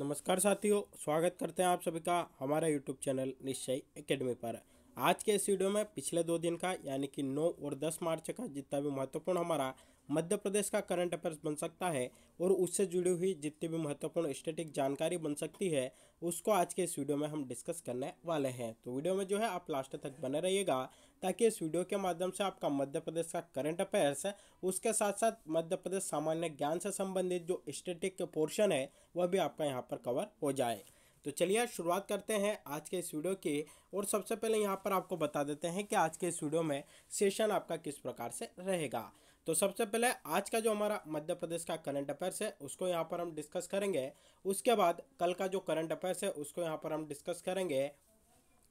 नमस्कार साथियों स्वागत करते हैं आप सभी का हमारा यूट्यूब चैनल निश्चय एकेडमी पर आज के इस वीडियो में पिछले दो दिन का यानी कि 9 और 10 मार्च का जितना भी महत्वपूर्ण हमारा मध्य प्रदेश का करंट अफेयर्स बन सकता है और उससे जुड़ी हुई जितनी भी महत्वपूर्ण स्टेटिक जानकारी बन सकती है उसको आज के इस वीडियो में हम डिस्कस करने वाले हैं तो वीडियो में जो है आप लास्ट तक बने रहिएगा ताकि इस वीडियो के माध्यम से आपका मध्य प्रदेश का करंट अफेयर्स है उसके साथ साथ मध्य प्रदेश सामान्य ज्ञान से संबंधित जो स्टेटिक पोर्शन है वह भी आपका यहाँ पर कवर हो जाए तो चलिए शुरुआत करते हैं आज के इस वीडियो की और सबसे पहले यहाँ पर आपको बता देते हैं कि आज के इस वीडियो में सेशन आपका किस प्रकार से रहेगा तो सबसे पहले आज का जो हमारा मध्य प्रदेश का करंट अफेयर्स है उसको यहाँ पर हम डिस्कस करेंगे उसके बाद कल का जो करंट अफेयर्स है उसको यहाँ पर हम डिस्कस करेंगे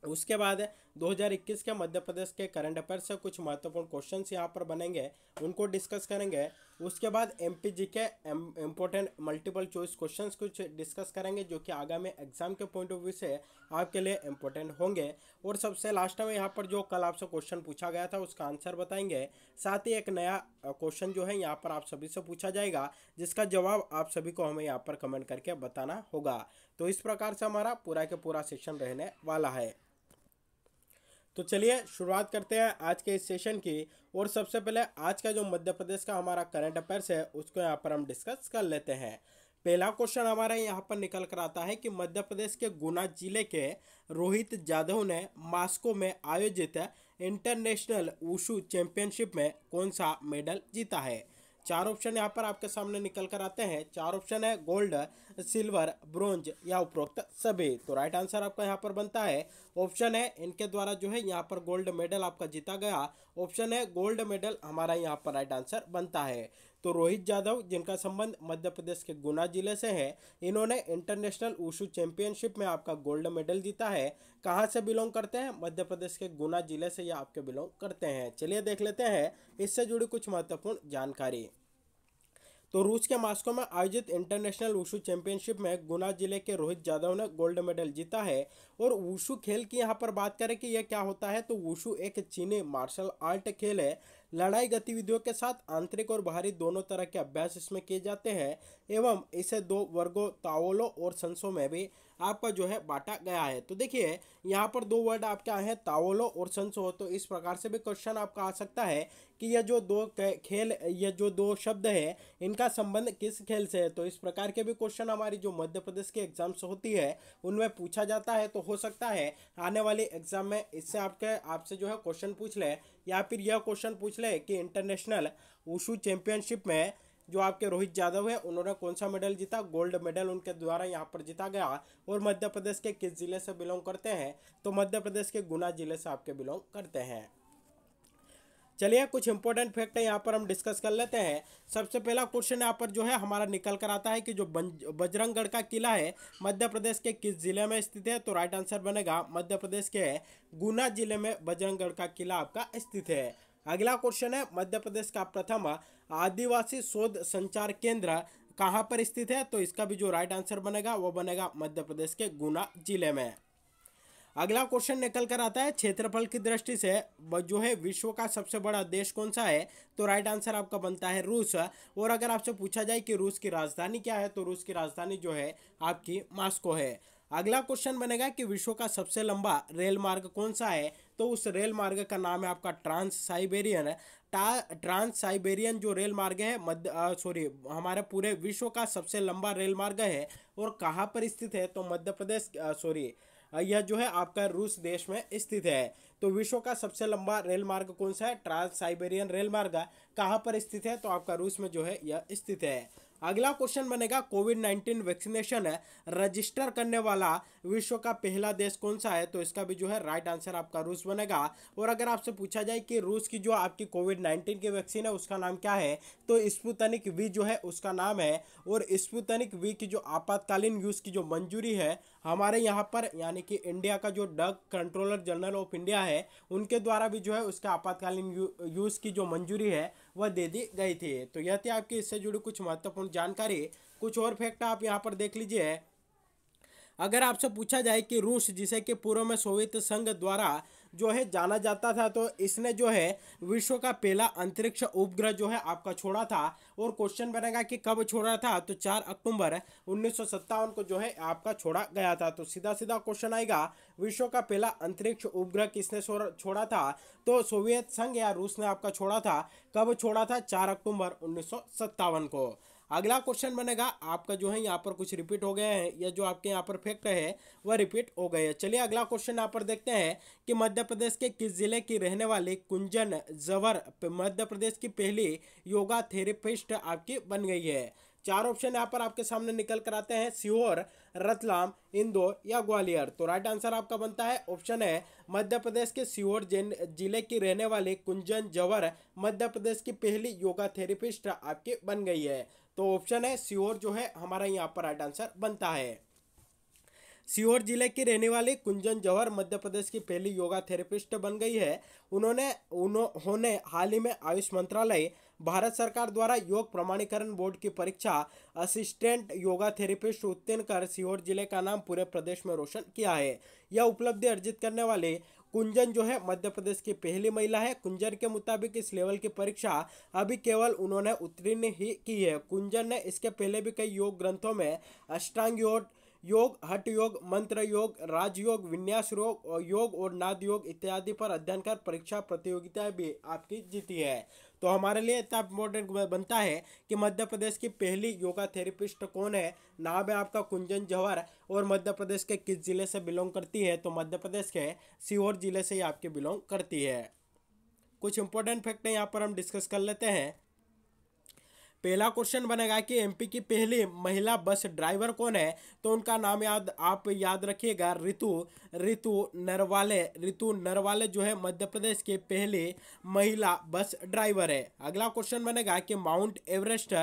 उसके बाद 2021 के मध्य प्रदेश के करंट अफेयर से कुछ महत्वपूर्ण क्वेश्चंस यहाँ पर बनेंगे उनको डिस्कस करेंगे उसके बाद एम के इम्पोर्टेंट मल्टीपल चॉइस क्वेश्चंस कुछ डिस्कस करेंगे जो कि आगामी एग्जाम के पॉइंट ऑफ व्यू से आपके लिए इम्पोर्टेंट होंगे और सबसे लास्ट में यहाँ पर जो कल आपसे क्वेश्चन पूछा गया था उसका आंसर बताएंगे साथ ही एक नया क्वेश्चन जो है यहाँ पर आप सभी से पूछा जाएगा जिसका जवाब आप सभी को हमें यहाँ पर कमेंट करके बताना होगा तो इस प्रकार से हमारा पूरा के पूरा सेशन रहने वाला है तो चलिए शुरुआत करते हैं आज के इस सेशन की और सबसे पहले आज का जो मध्य प्रदेश का हमारा करंट अफेयर्स है उसको यहाँ पर हम डिस्कस कर लेते हैं पहला क्वेश्चन हमारा यहाँ पर निकल कर आता है कि मध्य प्रदेश के गुना जिले के रोहित जाधव ने मास्को में आयोजित इंटरनेशनल वुशु चैंपियनशिप में कौन सा मेडल जीता है चार ऑप्शन यहाँ पर आपके सामने निकल कर आते हैं चार ऑप्शन है गोल्ड सिल्वर ब्रोंज या उपरोक्त सभी तो राइट आंसर आपका यहाँ पर बनता है ऑप्शन है इनके द्वारा जो है यहाँ पर गोल्ड मेडल आपका जीता गया ऑप्शन है गोल्ड मेडल हमारा यहाँ पर राइट आंसर बनता है तो रोहित यादव जिनका संबंध मध्य प्रदेश के गुना जिले से है इन्होंने इंटरनेशनल उशू चैंपियनशिप में आपका गोल्ड मेडल जीता है कहाँ से बिलोंग करते हैं मध्य प्रदेश के गुना जिले से ये आपके बिलोंग करते हैं चलिए देख लेते हैं इससे जुड़ी कुछ महत्वपूर्ण जानकारी तो रूस के मास्को में आयोजित इंटरनेशनल वूशू चैंपियनशिप में गुना जिले के रोहित यादव ने गोल्ड मेडल जीता है और वूशू खेल की यहाँ पर बात करें कि यह क्या होता है तो वूशू एक चीनी मार्शल आर्ट खेल है लड़ाई गतिविधियों के साथ आंतरिक और बाहरी दोनों तरह के अभ्यास इसमें किए जाते हैं एवं इसे दो वर्गों तावोलो और संसों में भी आपका जो है बांटा गया है तो देखिए यहाँ पर दो वर्ड आपके आए हैं तावोलो और संसो तो इस प्रकार से भी क्वेश्चन आपका आ सकता है कि यह जो दो खेल ये जो दो शब्द है इनका संबंध किस खेल से है तो इस प्रकार के भी क्वेश्चन हमारी जो मध्य प्रदेश की एग्जाम्स होती है उनमें पूछा जाता है तो हो सकता है आने वाली एग्जाम में इससे आपके आपसे जो है क्वेश्चन पूछ ले या फिर यह क्वेश्चन पूछ ले कि इंटरनेशनल उशू चैंपियनशिप में जो आपके रोहित यादव है उन्होंने कौन सा मेडल जीता गोल्ड मेडल उनके द्वारा यहाँ पर जीता गया और मध्य प्रदेश के किस जिले से बिलोंग करते हैं तो मध्य प्रदेश के गुना जिले से आपके बिलोंग करते हैं चलिए कुछ इंपॉर्टेंट फैक्ट है यहाँ पर हम डिस्कस कर लेते हैं सबसे पहला क्वेश्चन यहाँ पर जो है हमारा निकल कर आता है कि जो बजरंगगढ़ का किला है मध्य प्रदेश के किस जिले में स्थित है तो राइट आंसर बनेगा मध्य प्रदेश के गुना जिले में बजरंगगढ़ का किला आपका स्थित है अगला क्वेश्चन है मध्य प्रदेश का प्रथम आदिवासी शोध संचार केंद्र कहाँ पर स्थित है तो इसका भी जो राइट आंसर बनेगा वो बनेगा मध्य प्रदेश के गुना जिले में अगला क्वेश्चन निकल कर आता है क्षेत्रफल की दृष्टि से जो है विश्व का सबसे बड़ा देश कौन सा है तो राइट आंसर आपका बनता है रूस और अगर आपसे पूछा जाए कि रूस की राजधानी क्या है तो रूस की राजधानी जो है आपकी मास्को है अगला क्वेश्चन बनेगा कि विश्व का सबसे लंबा रेल मार्ग कौन सा है तो उस रेल मार्ग का नाम है आपका ट्रांस साइबेरियन है ट्रांस साइबेरियन जो रेल मार्ग है मध्य सॉरी हमारे पूरे विश्व का सबसे लंबा रेल मार्ग है और कहाँ पर स्थित है तो मध्य प्रदेश सॉरी यह जो है आपका रूस देश में स्थित है तो विश्व का सबसे लंबा रेल मार्ग कौन सा है ट्रांस साइबेरियन रेल मार्ग कहाँ पर स्थित है तो आपका रूस में जो है यह स्थित है अगला क्वेश्चन बनेगा कोविड नाइन्टीन वैक्सीनेशन रजिस्टर करने वाला विश्व का पहला देश कौन सा है तो इसका भी जो है राइट आंसर आपका रूस बनेगा और अगर आपसे पूछा जाए कि रूस की जो आपकी कोविड नाइन्टीन की वैक्सीन है उसका नाम क्या है तो स्पुतनिक वी जो है उसका नाम है और स्पुतनिक वी की जो आपातकालीन यूज़ की जो मंजूरी है हमारे यहाँ पर यानी कि इंडिया का जो drug controller general of India है उनके द्वारा भी जो है उसके आपातकालीन यूज़ की जो मंजूरी है वह दे दी गई थी तो यह थी आपकी इससे जुड़ी कुछ महत्वपूर्ण जानकारी कुछ और फैक्ट आप यहाँ पर देख लीजिए अगर आपसे पूछा जाए कि रूस जिसे कि पूर्व में सोवियत संघ द्वारा जो है जाना जाता था तो इसने जो है विश्व का पहला अंतरिक्ष उपग्रह जो है आपका छोड़ा था और क्वेश्चन बनेगा कि कब छोड़ा था तो चार अक्टूबर उन्नीस को जो है आपका छोड़ा गया था तो सीधा सीधा क्वेश्चन आएगा विश्व का पहला अंतरिक्ष उपग्रह किसने छोड़ा था तो सोवियत संघ या रूस ने आपका छोड़ा था कब छोड़ा था चार अक्टूबर उन्नीस को अगला क्वेश्चन बनेगा आपका जो है यहाँ पर कुछ रिपीट हो गया है या जो आपके यहाँ पर फैक्ट है वह रिपीट हो गए है चलिए अगला क्वेश्चन यहाँ पर देखते हैं कि मध्य प्रदेश के किस जिले की रहने वाली कुंजन जवर मध्य प्रदेश की पहली योगा थेरेपिस्ट आपकी बन गई है चार ऑप्शन यहाँ पर आपके सामने निकल कर आते हैं सीहोर रतलाम इंदौर या ग्वालियर तो राइट आंसर आपका बनता है ऑप्शन है मध्य प्रदेश के सीहोर जिले की रहने वाली कुंजन जवर मध्य प्रदेश की पहली योगा थेरेपिस्ट आपकी बन गई है तो ऑप्शन है सीहोर जो है हमारा यहाँ पर राइट आंसर बनता है सीहोर जिले की रहने वाली कुंजन जौहर मध्य प्रदेश की पहली योगा तो थेरेपिस्ट बन गई है उन्होंने उन्होंने हाल ही में आयुष मंत्रालय भारत सरकार द्वारा योग प्रमाणीकरण बोर्ड की परीक्षा असिस्टेंट योगा थेरेपिस्ट उत्तीर्ण कर सीहोर जिले का नाम पूरे प्रदेश में रोशन किया है यह उपलब्धि अर्जित करने वाले कुंजन जो है मध्य प्रदेश की पहली महिला है कुंजन के मुताबिक इस लेवल की परीक्षा अभी केवल उन्होंने उत्तीर्ण ही की है कुंजन ने इसके पहले भी कई योग ग्रंथों में अष्टांग योग योग हट योग मंत्र योग राजयोग विन्यास योग योग और नाद योग इत्यादि पर अध्ययन कर परीक्षा प्रतियोगिताएं भी आपकी जीती है तो हमारे लिए इतना इम्पोर्टेंट बनता है कि मध्य प्रदेश की पहली योगा थेरेपिस्ट कौन है नाम है आपका कुंजन जवाहर और मध्य प्रदेश के किस जिले से बिलोंग करती है तो मध्य प्रदेश के सीहोर जिले से ही आपके बिलोंग करती है कुछ इंपॉर्टेंट फैक्ट यहाँ पर हम डिस्कस कर लेते हैं पहला क्वेश्चन बनेगा कि एमपी की पहली महिला बस ड्राइवर कौन है तो उनका नाम याद आप याद रखिएगा ऋतु ऋतु नरवाले ऋतु नरवाले जो है मध्य प्रदेश के पहले महिला बस ड्राइवर है अगला क्वेश्चन बनेगा कि माउंट एवरेस्ट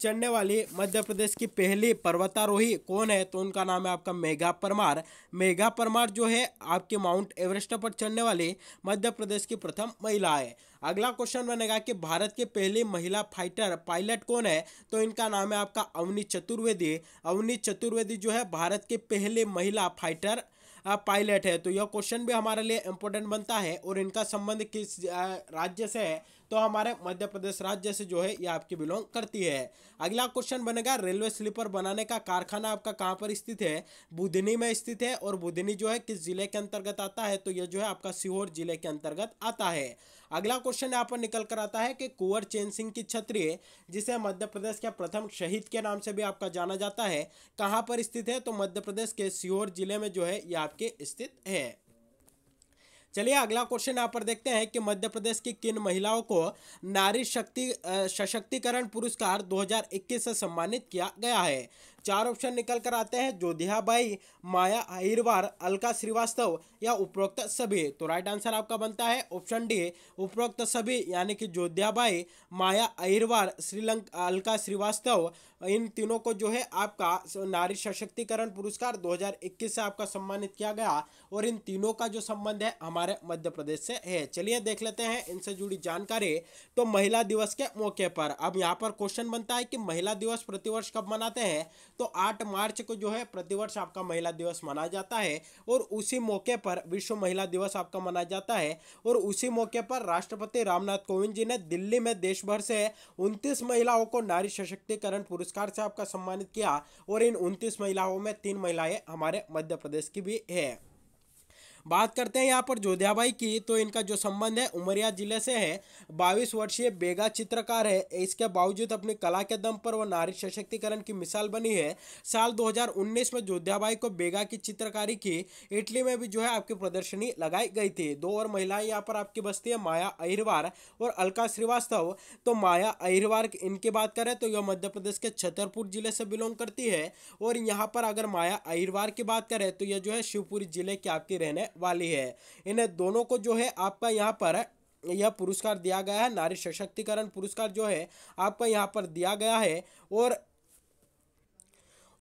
चढ़ने वाली मध्य प्रदेश की पहली पर्वतारोही कौन है तो उनका नाम है आपका मेघा परमार मेघा परमार जो है आपके माउंट एवरेस्ट पर चढ़ने वाली मध्य प्रदेश की प्रथम महिला है अगला क्वेश्चन बनेगा कि भारत के पहले महिला फाइटर पायलट कौन है तो इनका नाम है आपका अवनी चतुर्वेदी अवनी चतुर्वेदी जो है भारत के पहले महिला फाइटर पायलट है तो यह क्वेश्चन भी हमारे लिए इम्पोर्टेंट बनता है और इनका संबंध किस राज्य से है तो हमारे मध्य प्रदेश राज्य से जो है यह आपकी बिलोंग करती है अगला क्वेश्चन बनेगा रेलवे स्लीपर बनाने का कारखाना आपका कहाँ पर स्थित है बुधनी में स्थित है और बुधनी जो है किस जिले के अंतर्गत आता है तो यह जो है आपका सीहोर जिले के अंतर्गत आता है अगला क्वेश्चन यहाँ पर निकल कर आता है कि कुंवर चैन सिंह की क्षत्रिय जिसे मध्य प्रदेश के प्रथम शहीद के नाम से भी आपका जाना जाता है कहाँ पर स्थित है तो मध्य प्रदेश के सीहोर जिले में जो है ये आपके स्थित है चलिए अगला क्वेश्चन यहाँ पर देखते हैं कि मध्य प्रदेश की किन महिलाओं को नारी शक्ति सशक्तिकरण पुरस्कार 2021 से सम्मानित किया गया है चार ऑप्शन निकल कर आते हैं जोधियाबाई माया अहिरवार अलका श्रीवास्तव या उपरोक्त सभी तो राइट आंसर आपका बनता है ऑप्शन डी उपरोक्त सभी यानी कि जोधियाबाई माया अहिरवार श्रीलंका अलका श्रीवास्तव इन तीनों को जो है आपका नारी सशक्तिकरण पुरस्कार 2021 से आपका सम्मानित किया गया और इन तीनों का जो संबंध है हमारे मध्य प्रदेश से है चलिए देख लेते हैं इनसे जुड़ी जानकारी तो महिला दिवस के मौके पर अब यहाँ पर क्वेश्चन बनता है कि महिला दिवस प्रतिवर्ष कब मनाते हैं तो आठ मार्च को जो है प्रतिवर्ष आपका महिला दिवस मनाया जाता है और उसी मौके पर विश्व महिला दिवस आपका मनाया जाता है और उसी मौके पर राष्ट्रपति रामनाथ कोविंद जी ने दिल्ली में देश भर से उनतीस महिलाओं को नारी सशक्तिकरण पुरस्कार पुरस्कार से आपका सम्मानित किया और इन उनतीस महिलाओं में तीन महिलाएं हमारे मध्य प्रदेश की भी है बात करते हैं यहाँ पर जोध्याबाई की तो इनका जो संबंध है उमरिया जिले से है बाईस वर्षीय बेगा चित्रकार है इसके बावजूद अपनी कला के दम पर वह नारी सशक्तिकरण की मिसाल बनी है साल 2019 में जोध्याबाई को बेगा की चित्रकारी की इटली में भी जो है आपकी प्रदर्शनी लगाई गई थी दो और महिलाएं यहाँ पर आपकी बसती है माया अहिरवार और अलका श्रीवास्तव तो माया अहिरवार इनकी बात करें तो यह मध्य प्रदेश के छतरपुर जिले से बिलोंग करती है और यहाँ पर अगर माया अहिरवार की बात करें तो यह जो है शिवपुरी जिले की आपकी रहने वाली है इन्हें दोनों को जो है आपका यहाँ पर यह पुरस्कार दिया गया है नारी सशक्तिकरण पुरस्कार जो है आपका यहाँ पर दिया गया है और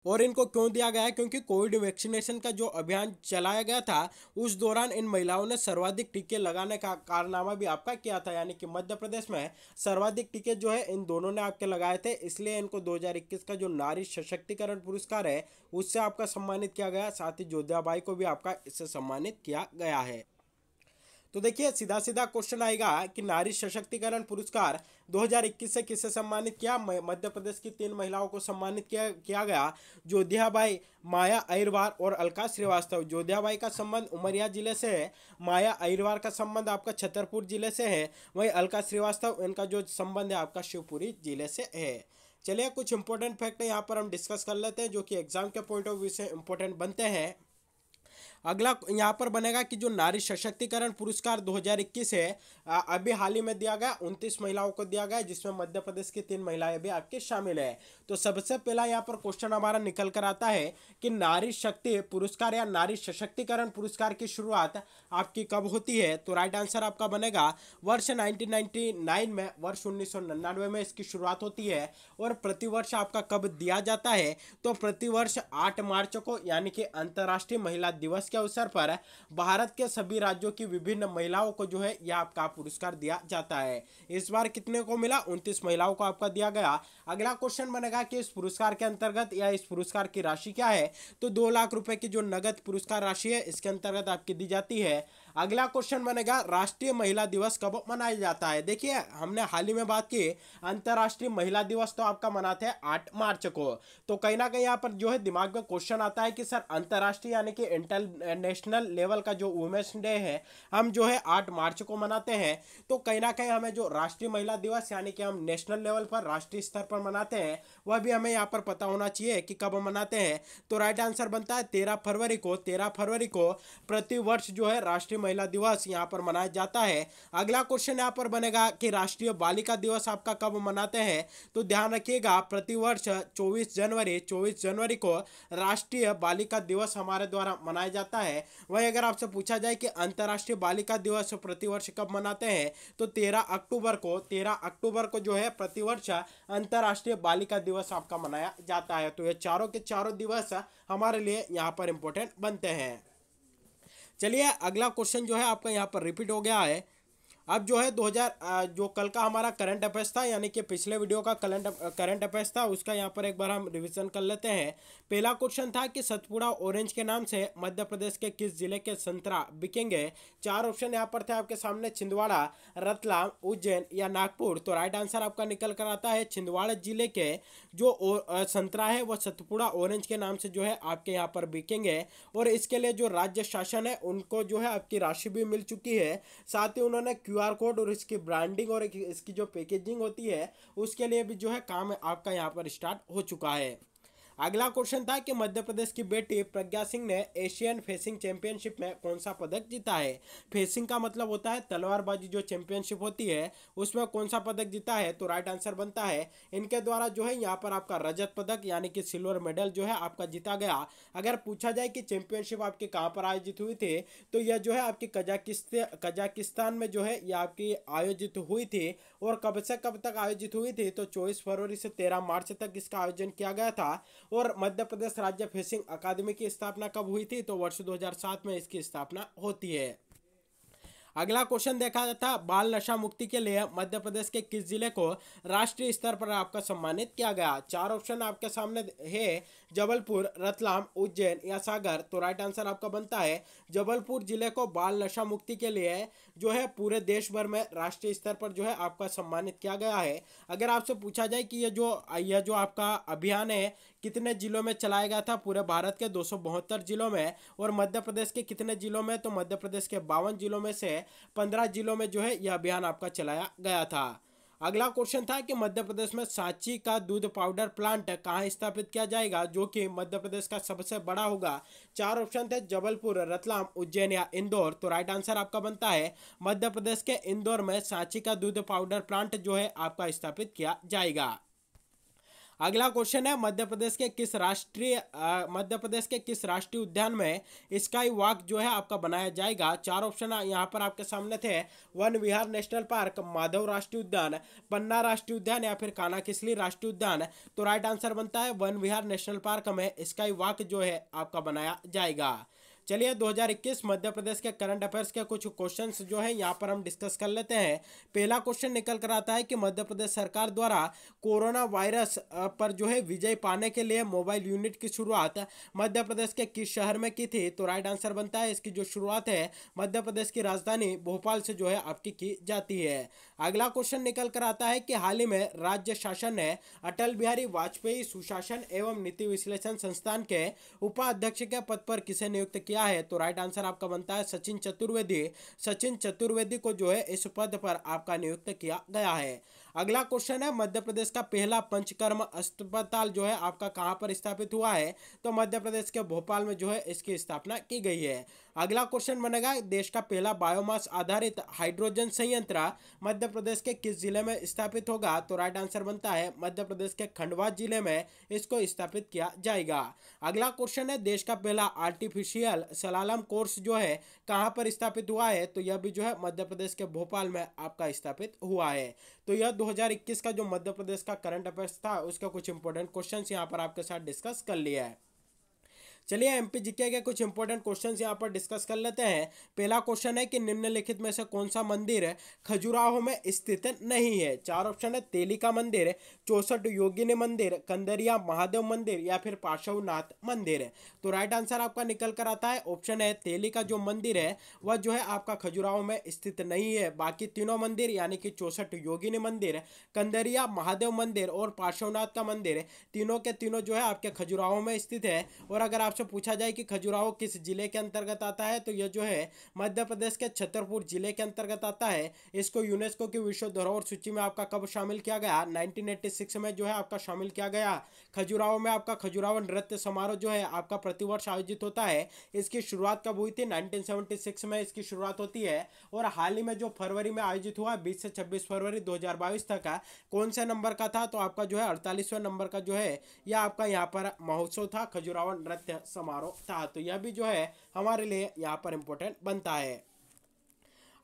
और इनको क्यों दिया गया है क्योंकि कोविड वैक्सीनेशन का जो अभियान चलाया गया था उस दौरान इन महिलाओं ने सर्वाधिक टीके लगाने का कारनामा भी आपका किया था यानी कि मध्य प्रदेश में सर्वाधिक टीके जो है इन दोनों ने आपके लगाए थे इसलिए इनको 2021 का जो नारी सशक्तिकरण पुरस्कार है उससे आपका सम्मानित किया गया साथ ही जोध्याबाई को भी आपका इससे सम्मानित किया गया है तो देखिए सीधा सीधा क्वेश्चन आएगा कि नारी सशक्तिकरण पुरस्कार 2021 से किसे सम्मानित किया मध्य प्रदेश की तीन महिलाओं को सम्मानित किया किया गया जोधियाबाई माया अहिरवार और अलका श्रीवास्तव जोधियाबाई का संबंध उमरिया जिले से है माया अहिरवार का संबंध आपका छतरपुर जिले से है वही अलका श्रीवास्तव इनका जो संबंध है आपका शिवपुरी जिले से है चलिए कुछ इंपॉर्टेंट फैक्ट यहाँ पर हम डिस्कस कर लेते हैं जो कि एग्जाम के पॉइंट ऑफ व्यू से इंपॉर्टेंट बनते हैं अगला यहाँ पर बनेगा कि जो नारी सशक्तिकरण पुरस्कार 2021 है अभी हाल ही में दिया गया 29 महिलाओं को दिया गया जिसमें मध्य प्रदेश की तीन महिलाएं भी आपके शामिल है तो सबसे पहला यहाँ पर क्वेश्चन हमारा निकल कर आता है कि नारी शक्ति पुरस्कार या नारी सशक्तिकरण पुरस्कार की शुरुआत आपकी कब होती है तो राइट आंसर आपका बनेगा वर्ष नाइनटीन में वर्ष उन्नीस में इसकी शुरुआत होती है और प्रतिवर्ष आपका कब दिया जाता है तो प्रतिवर्ष आठ मार्च को यानी कि अंतर्राष्ट्रीय महिला दिवस के के अवसर पर भारत के सभी राज्यों की विभिन्न महिलाओं को जो है यह आपका पुरस्कार दिया जाता है इस बार कितने को मिला उनतीस महिलाओं को आपका दिया गया अगला क्वेश्चन बनेगा कि इस पुरस्कार के अंतर्गत या इस पुरस्कार की राशि क्या है तो दो लाख रुपए की जो नगद पुरस्कार राशि है इसके अंतर्गत आपकी दी जाती है अगला क्वेश्चन बनेगा राष्ट्रीय महिला दिवस कब मनाया जाता है देखिए हमने हाल ही में बात की अंतर्राष्ट्रीय महिला दिवस तो आपका मनाते हैं आठ मार्च को तो कहीं ना कहीं यहाँ पर जो है दिमाग में क्वेश्चन आता है कि सर अंतर्राष्ट्रीय यानी कि इंटरनेशनल लेवल का जो वुमेन्स डे है हम जो है आठ मार्च को मनाते हैं तो कहीं ना कहीं हमें जो राष्ट्रीय महिला दिवस यानी कि हम नेशनल लेवल पर राष्ट्रीय स्तर पर मनाते हैं वह भी हमें यहाँ पर पता होना चाहिए कि कब मनाते हैं तो राइट आंसर बनता है तेरह फरवरी को तेरह फरवरी को प्रतिवर्ष जो है राष्ट्रीय महिला दिवस यहाँ पर मनाया जाता है अगला क्वेश्चन यहाँ पर बनेगा कि राष्ट्रीय बालिका दिवस आपका कब मनाते हैं तो ध्यान रखिएगा प्रतिवर्ष चौबीस जनवरी चौबीस जनवरी को राष्ट्रीय बालिका दिवस हमारे द्वारा मनाया जाता है वही अगर आपसे पूछा जाए कि अंतर्राष्ट्रीय बालिका दिवस प्रतिवर्ष कब मनाते हैं तो तेरह अक्टूबर को तेरह अक्टूबर को जो है प्रतिवर्ष अंतर्राष्ट्रीय बालिका दिवस आपका मनाया जाता है तो ये चारों के चारों दिवस हमारे लिए यहाँ पर इंपॉर्टेंट बनते हैं चलिए अगला क्वेश्चन जो है आपका यहाँ पर रिपीट हो गया है अब जो है 2000 जो कल का हमारा करंट अफेयर्स था यानी कि पिछले वीडियो का करंट करंट अफेयर्स था उसका यहाँ पर एक बार हम रिविजन कर लेते हैं पहला क्वेश्चन था कि सतपुड़ा ऑरेंज के नाम से मध्य प्रदेश के किस जिले के संतरा बिकेंगे चार ऑप्शन यहाँ पर थे आपके सामने छिंदवाड़ा रतलाम उज्जैन या नागपुर तो राइट आंसर आपका निकल कर आता है छिंदवाड़ा जिले के जो संतरा है वह सतपुड़ा ऑरेंज के नाम से जो है आपके यहाँ पर बिकेंगे और इसके लिए जो राज्य शासन है उनको जो है आपकी राशि भी मिल चुकी है साथ ही उन्होंने क्यू क्यूआर कोड और इसकी ब्रांडिंग और इसकी जो पैकेजिंग होती है उसके लिए भी जो है काम आपका यहाँ पर स्टार्ट हो चुका है अगला क्वेश्चन था कि मध्य प्रदेश की बेटी प्रज्ञा सिंह ने एशियन फेसिंग चैंपियनशिप में कौन सा पदक जीता है फेसिंग का मतलब होता है तलवारबाजी जो चैंपियनशिप होती है उसमें कौन सा पदक जीता है तो राइट आंसर बनता है इनके द्वारा जो है यहाँ पर आपका रजत पदक यानी कि सिल्वर मेडल जो है आपका जीता गया अगर पूछा जाए कि चैंपियनशिप आपके कहाँ पर आयोजित हुई थी तो यह जो है आपकी कजाकिस्त कजाकिस्तान में जो है यह आपकी आयोजित हुई थी और कब से कब तक आयोजित हुई थी तो चौबीस फरवरी से तेरह मार्च तक इसका आयोजन किया गया था और मध्य प्रदेश राज्य फिशिंग अकादमी की स्थापना कब हुई थी तो वर्ष 2007 में इसकी स्थापना होती है अगला क्वेश्चन देखा जाता बाल नशा मुक्ति के लिए मध्य प्रदेश के किस जिले को राष्ट्रीय स्तर पर आपका सम्मानित किया गया चार ऑप्शन आपके सामने है जबलपुर रतलाम उज्जैन या सागर तो राइट आंसर आपका बनता है जबलपुर जिले को बाल नशा मुक्ति के लिए जो है पूरे देश भर में राष्ट्रीय स्तर पर जो है आपका सम्मानित किया गया है अगर आपसे पूछा जाए कि यह जो यह जो आपका अभियान है कितने जिलों में चलाया गया था पूरे भारत के दो जिलों में और मध्य प्रदेश के कितने जिलों में तो मध्य प्रदेश के बावन जिलों में से पंद्रह जिलों में जो है यह अभियान आपका चलाया गया था अगला क्वेश्चन था कि मध्य प्रदेश में सांची का दूध पाउडर प्लांट कहाँ स्थापित किया जाएगा जो कि मध्य प्रदेश का सबसे बड़ा होगा चार ऑप्शन थे जबलपुर रतलाम उज्जैन या इंदौर तो राइट आंसर आपका बनता है मध्य प्रदेश के इंदौर में सांची का दूध पाउडर प्लांट जो है आपका स्थापित किया जाएगा अगला क्वेश्चन है मध्य प्रदेश के किस राष्ट्रीय मध्य प्रदेश के किस राष्ट्रीय उद्यान में स्काई वॉक जो है आपका बनाया जाएगा चार ऑप्शन यहाँ पर आपके सामने थे वन विहार नेशनल पार्क माधव राष्ट्रीय उद्यान पन्ना राष्ट्रीय उद्यान या फिर काना किसली राष्ट्रीय उद्यान तो राइट आंसर बनता है वन विहार नेशनल पार्क में स्काई वॉक जो है आपका बनाया जाएगा चलिए 2021 मध्य प्रदेश के करंट अफेयर्स के कुछ क्वेश्चन जो है यहाँ पर हम डिस्कस कर लेते हैं पहला क्वेश्चन निकल कर आता है कि मध्य प्रदेश सरकार द्वारा कोरोना वायरस पर जो है विजय पाने के लिए मोबाइल यूनिट की शुरुआत मध्य प्रदेश के किस शहर में की थी तो राइट आंसर बनता है इसकी जो शुरुआत है मध्य प्रदेश की राजधानी भोपाल से जो है आपकी की जाती है अगला क्वेश्चन निकल कर आता है कि हाल ही में राज्य शासन ने अटल बिहारी वाजपेयी सुशासन एवं नीति विश्लेषण संस्थान के उपाध्यक्ष के पद पर किसे नियुक्त किया किया है तो राइट आंसर आपका बनता है सचिन चतुर्वेदी सचिन चतुर्वेदी को जो है इस पद पर आपका नियुक्त किया गया है अगला क्वेश्चन है मध्य प्रदेश का पहला पंचकर्म अस्पताल जो है आपका कहां पर स्थापित हुआ है तो मध्य प्रदेश के भोपाल में जो है इसकी स्थापना की गई है अगला क्वेश्चन बनेगा देश का पहला बायोमास आधारित हाइड्रोजन संयंत्र मध्य प्रदेश के किस जिले में स्थापित होगा तो राइट आंसर बनता है मध्य प्रदेश के खंडवा जिले में इसको स्थापित किया जाएगा अगला क्वेश्चन है देश का पहला आर्टिफिशियल सलालम कोर्स जो है कहाँ पर स्थापित हुआ है तो यह भी जो है मध्य प्रदेश के भोपाल में आपका स्थापित हुआ है तो यह दो का जो मध्य प्रदेश का करंट अफेयर्स था उसका कुछ इंपोर्टेंट क्वेश्चन यहाँ पर आपके साथ डिस्कस कर लिया है चलिए एम पी के कुछ इंपॉर्टेंट क्वेश्चन यहाँ पर डिस्कस कर लेते हैं पहला क्वेश्चन है कि निम्नलिखित में से कौन सा मंदिर खजुराहो में स्थित नहीं है चार ऑप्शन है तेली का मंदिर चौसठ योगिनी मंदिर कंदरिया महादेव मंदिर या फिर पार्श्वनाथ मंदिर है तो राइट आंसर आपका निकल कर आता है ऑप्शन है तेली का जो मंदिर है वह जो है आपका खजुराहो में स्थित नहीं है बाकी तीनों मंदिर यानी कि चौसठ योगिनी मंदिर कंदरिया महादेव मंदिर और पार्श्वनाथ का मंदिर तीनों के तीनों जो है आपके खजुराहो में स्थित है और अगर आप आपसे पूछा जाए कि खजुराहो किस जिले के अंतर्गत आता है तो यह जो है मध्य प्रदेश के छतरपुर जिले के अंतर्गत आता है इसको यूनेस्को की विश्व धरोहर सूची में आपका कब शामिल किया गया 1986 में जो है आपका शामिल किया गया खजुराहो में आपका खजुराहो नृत्य समारोह जो है आपका प्रतिवर्ष आयोजित होता है इसकी शुरुआत कब हुई थी नाइनटीन में इसकी शुरुआत होती है और हाल ही में जो फरवरी में आयोजित हुआ बीस से छब्बीस फरवरी दो तक का कौन से नंबर का था तो आपका जो है अड़तालीसवें नंबर का जो है यह आपका यहाँ पर महोत्सव था खजुराहो नृत्य समारोह था तो यह भी जो है हमारे लिए यहाँ पर इम्पोर्टेंट बनता है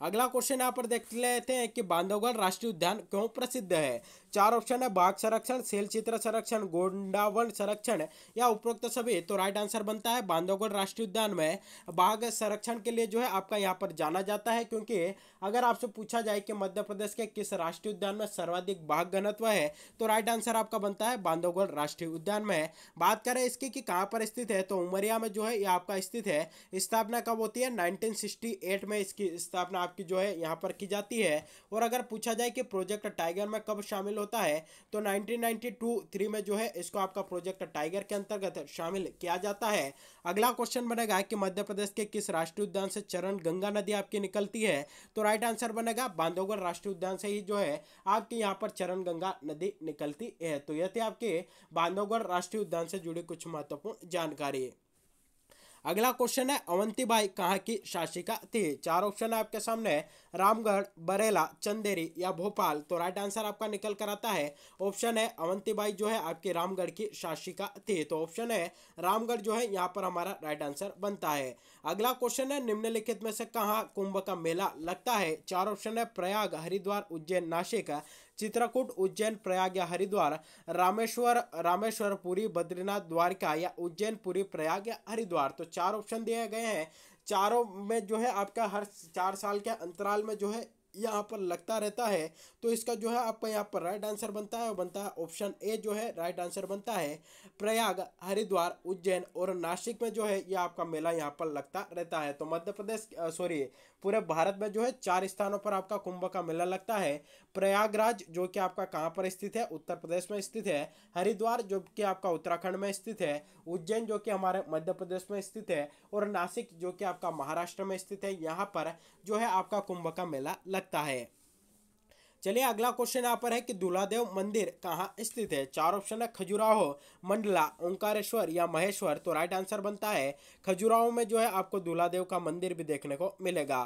अगला क्वेश्चन यहाँ पर देख लेते हैं कि बांधवगढ़ राष्ट्रीय उद्यान क्यों प्रसिद्ध है चार ऑप्शन है बाघ संरक्षण सेल चित्र संरक्षण गोंडावन संरक्षण या उपरोक्त सभी तो राइट आंसर बनता है बांधवगढ़ राष्ट्रीय उद्यान में बाघ संरक्षण के लिए जो है आपका यहाँ पर जाना जाता है क्योंकि अगर आपसे पूछा जाए कि मध्य प्रदेश के किस राष्ट्रीय उद्यान में सर्वाधिक बाघ घनत्व है तो राइट आंसर आपका बनता है बांधवगढ़ राष्ट्रीय उद्यान में बात करें इसकी कि कहाँ पर स्थित है तो उमरिया में जो है यह आपका स्थित है स्थापना कब होती है नाइनटीन में इसकी स्थापना आपकी जो है यहाँ पर की जाती है और अगर पूछा जाए कि प्रोजेक्ट टाइगर में कब शामिल होता है तो 1992 थ्री में जो है इसको आपका प्रोजेक्ट टाइगर के अंतर्गत शामिल किया जाता है अगला क्वेश्चन बनेगा कि मध्य प्रदेश के किस राष्ट्रीय उद्यान से चरण गंगा नदी आपकी निकलती है तो राइट आंसर बनेगा बांधवगढ़ राष्ट्रीय उद्यान से ही जो है आपके यहाँ पर चरण गंगा नदी निकलती है तो यह थे आपके बांधवगढ़ राष्ट्रीय उद्यान से जुड़ी कुछ महत्वपूर्ण जानकारी अगला क्वेश्चन है अवंती बाई कहाँ की शासिका थी चार ऑप्शन है आपके सामने रामगढ़ बरेला चंदेरी या भोपाल तो राइट आंसर आपका निकल कर आता है ऑप्शन है अवंती बाई जो है आपकी रामगढ़ की शासिका थी तो ऑप्शन है रामगढ़ जो है यहाँ पर हमारा राइट आंसर बनता है अगला क्वेश्चन है निम्नलिखित में से कहा कुंभ का मेला लगता है चार ऑप्शन है प्रयाग हरिद्वार उज्जैन नासिक चित्रकूट उज्जैन प्रयाग या हरिद्वार रामेश्वर रामेश्वर पुरी बद्रीनाथ द्वारका या उज्जैन पुरी प्रयाग या हरिद्वार तो चार ऑप्शन दिए गए हैं चारों में जो है आपका हर चार साल के अंतराल में जो है यहाँ पर लगता रहता है तो इसका जो है आपका यहाँ पर राइट आंसर बनता है और बनता है ऑप्शन ए जो है राइट आंसर बनता है प्रयाग हरिद्वार उज्जैन और नासिक में जो है यह आपका मेला यहाँ पर लगता रहता है तो मध्य प्रदेश सॉरी पूरे भारत में जो है चार स्थानों पर आपका कुंभ का मेला लगता है प्रयागराज जो कि आपका कहाँ पर स्थित है उत्तर प्रदेश में स्थित है हरिद्वार जो कि आपका उत्तराखंड में स्थित है उज्जैन जो कि हमारे मध्य प्रदेश में स्थित है और नासिक जो कि आपका महाराष्ट्र में स्थित है यहाँ पर जो है आपका कुंभ का मेला लगता है चलिए अगला क्वेश्चन यहाँ पर है कि दुलादेव मंदिर कहाँ स्थित है चार ऑप्शन है खजुराहो मंडला ओंकारेश्वर या महेश्वर तो राइट आंसर बनता है खजुराहो में जो है आपको दूल्हादेव का मंदिर भी देखने को मिलेगा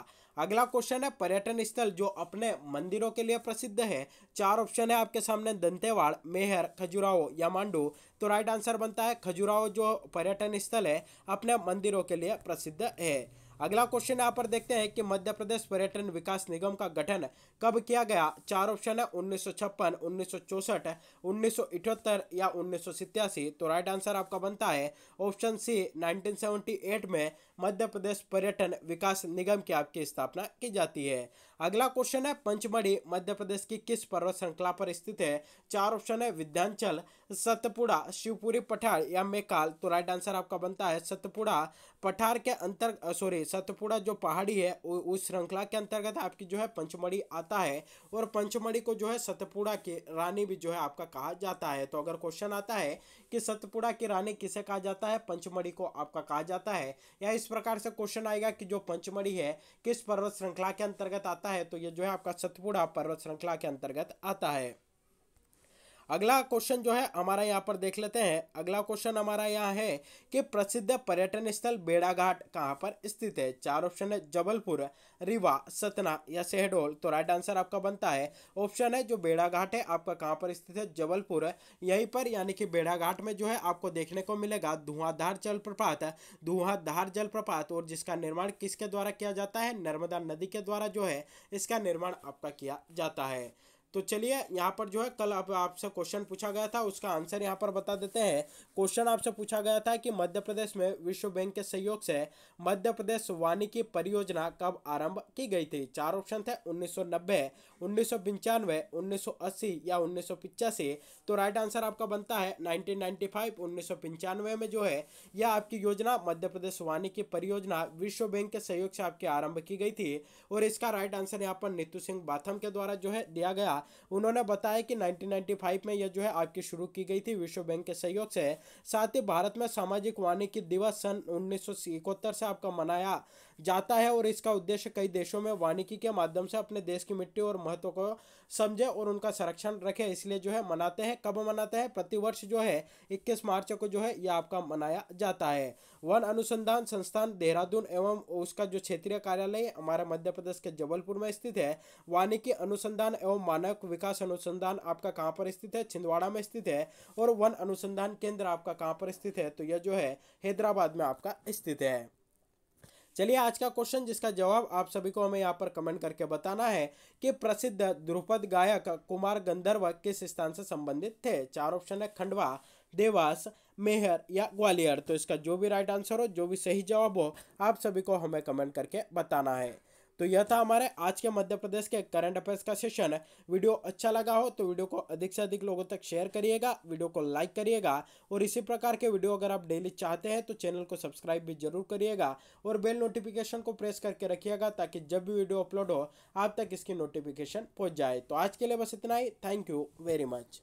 अगला क्वेश्चन है पर्यटन स्थल जो अपने मंदिरों के लिए प्रसिद्ध है चार ऑप्शन है आपके सामने दंतेवाड़ मेहर खजुराहो या मांडू तो राइट आंसर बनता है खजुराहो जो पर्यटन स्थल है अपने मंदिरों के लिए प्रसिद्ध है अगला क्वेश्चन यहाँ पर देखते हैं कि मध्य प्रदेश पर्यटन विकास निगम का गठन कब किया गया चार ऑप्शन है उन्नीस सौ छप्पन उन्नीस सौ चौसठ उन्नीस सौ इटहत्तर या उन्नीस सौ सत्यासी तो राइट आंसर आपका बनता है ऑप्शन सी 1978 में मध्य प्रदेश पर्यटन विकास निगम की आपकी स्थापना की जाती है अगला क्वेश्चन है पंचमढ़ी मध्य प्रदेश की किस पर्वत श्रृंखला पर स्थित है चार ऑप्शन है विध्यांचल सतपुड़ा शिवपुरी पठार या मेकाल तो राइट आंसर आपका बनता है सतपुड़ा पठार के अंतर सॉरी सतपुड़ा जो पहाड़ी है उस श्रृंखला के अंतर्गत आपकी जो है पंचमढ़ी आता है और पंचमढ़ी को जो है सतपुड़ा की रानी भी जो है आपका कहा जाता है तो अगर क्वेश्चन आता है कि सतपुड़ा की रानी किसे कहा जाता है पंचमढ़ी को आपका कहा जाता है या इस प्रकार से क्वेश्चन आएगा कि जो पंचमढ़ी है किस पर्वत श्रृंखला के अंतर्गत आता जाता है तो ये जो है आपका सतपुड़ा पर्वत श्रृंखला के अंतर्गत आता है अगला क्वेश्चन जो है हमारा यहाँ पर देख लेते हैं अगला क्वेश्चन हमारा यहाँ है कि प्रसिद्ध पर्यटन स्थल बेड़ाघाट कहाँ पर स्थित है चार ऑप्शन है जबलपुर रीवा सतना या शहडोल तो राइट आंसर आपका बनता है ऑप्शन है जो बेड़ाघाट है आपका कहाँ पर स्थित है जबलपुर यहीं पर यानी कि बेड़ाघाट में जो है आपको देखने को मिलेगा धुआंधार जलप्रपात धुआंधार जलप्रपात और जिसका निर्माण किसके द्वारा किया जाता है नर्मदा नदी के द्वारा जो है इसका निर्माण आपका किया जाता है तो चलिए यहाँ पर जो है कल आप आपसे क्वेश्चन पूछा गया था उसका आंसर यहाँ पर बता देते हैं क्वेश्चन आपसे पूछा गया था कि मध्य प्रदेश में विश्व बैंक के सहयोग से मध्य प्रदेश वानिकी परियोजना कब आरंभ की गई थी चार ऑप्शन थे उन्नीस सौ नब्बे उन्नीस सौ पंचानवे उन्नीस सौ अस्सी या उन्नीस सौ पिचासी तो राइट आंसर आपका बनता है नाइनटीन नाइनटी फाइव उन्नीस सौ पंचानवे में जो है यह आपकी योजना मध्य प्रदेश वानिकी परियोजना विश्व बैंक के सहयोग से आपकी आरंभ की गई थी और इसका राइट आंसर यहाँ पर नीतू सिंह बाथम के द्वारा जो है दिया गया था उन्होंने बताया कि 1995 में यह जो है आपकी शुरू की गई थी विश्व बैंक के सहयोग से साथ ही भारत में सामाजिक वानिकी दिवस सन उन्नीस से आपका मनाया जाता है और इसका उद्देश्य कई देशों में वानिकी के माध्यम से अपने देश की मिट्टी और महत्व को समझे और उनका संरक्षण रखें इसलिए जो है मनाते हैं कब मनाते हैं प्रतिवर्ष जो है इक्कीस मार्च को जो है यह आपका मनाया जाता है वन अनुसंधान संस्थान देहरादून एवं उसका जो क्षेत्रीय कार्यालय हमारे मध्य प्रदेश के जबलपुर में स्थित है वानिकी अनुसंधान एवं मानक विकास अनुसंधान आपका कहाँ पर स्थित है छिंदवाड़ा में स्थित है और वन अनुसंधान केंद्र आपका कहाँ पर स्थित है तो यह जो है हैदराबाद में आपका स्थित है चलिए आज का क्वेश्चन जिसका जवाब आप सभी को हमें यहाँ पर कमेंट करके बताना है कि प्रसिद्ध ध्रुपद गायक कुमार गंधर्व किस स्थान से संबंधित थे चार ऑप्शन है खंडवा देवास मेहर या ग्वालियर तो इसका जो भी राइट आंसर हो जो भी सही जवाब हो आप सभी को हमें कमेंट करके बताना है तो यह था हमारे आज के मध्य प्रदेश के करंट अफेयर्स का सेशन वीडियो अच्छा लगा हो तो वीडियो को अधिक से अधिक लोगों तक शेयर करिएगा वीडियो को लाइक करिएगा और इसी प्रकार के वीडियो अगर आप डेली चाहते हैं तो चैनल को सब्सक्राइब भी जरूर करिएगा और बेल नोटिफिकेशन को प्रेस करके रखिएगा ताकि जब भी वीडियो अपलोड हो आप तक इसकी नोटिफिकेशन पहुँच जाए तो आज के लिए बस इतना ही थैंक यू वेरी मच